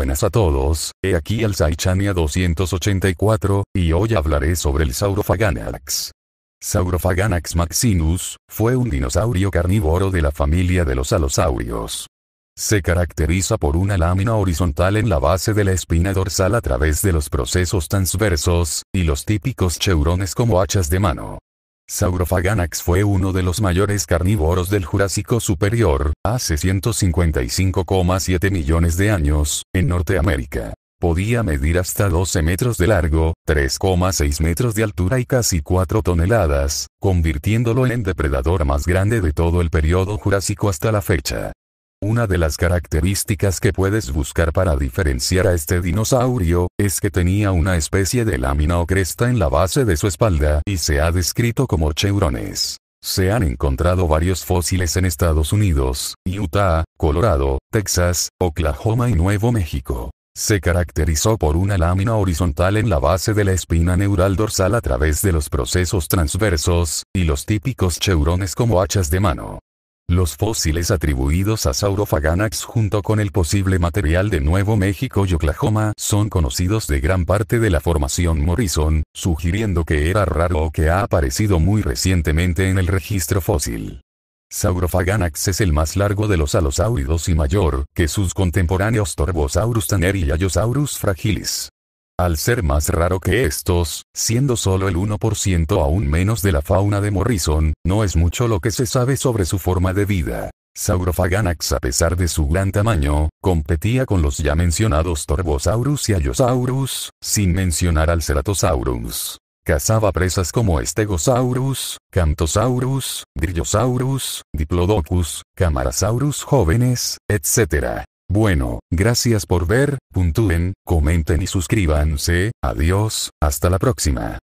buenas a todos, he aquí el Saichania 284, y hoy hablaré sobre el Saurophaganax. Saurophaganax maximus, fue un dinosaurio carnívoro de la familia de los alosaurios. Se caracteriza por una lámina horizontal en la base de la espina dorsal a través de los procesos transversos, y los típicos cheurones como hachas de mano. Saurophaganax fue uno de los mayores carnívoros del Jurásico Superior, hace 155,7 millones de años, en Norteamérica. Podía medir hasta 12 metros de largo, 3,6 metros de altura y casi 4 toneladas, convirtiéndolo en depredador más grande de todo el periodo jurásico hasta la fecha. Una de las características que puedes buscar para diferenciar a este dinosaurio, es que tenía una especie de lámina o cresta en la base de su espalda y se ha descrito como cheurones. Se han encontrado varios fósiles en Estados Unidos, Utah, Colorado, Texas, Oklahoma y Nuevo México. Se caracterizó por una lámina horizontal en la base de la espina neural dorsal a través de los procesos transversos, y los típicos cheurones como hachas de mano. Los fósiles atribuidos a Saurophaganax junto con el posible material de Nuevo México y Oklahoma son conocidos de gran parte de la formación Morrison, sugiriendo que era raro o que ha aparecido muy recientemente en el registro fósil. Saurophaganax es el más largo de los alosauridos y mayor que sus contemporáneos Torbosaurus taneri y Allosaurus fragilis al ser más raro que estos, siendo solo el 1% aún menos de la fauna de Morrison, no es mucho lo que se sabe sobre su forma de vida. Saurophaganax a pesar de su gran tamaño, competía con los ya mencionados Torbosaurus y Allosaurus, sin mencionar al Ceratosaurus. Cazaba presas como Stegosaurus, Cantosaurus, Drillosaurus, Diplodocus, Camarasaurus jóvenes, etc. Bueno, gracias por ver, puntúen, comenten y suscríbanse, adiós, hasta la próxima.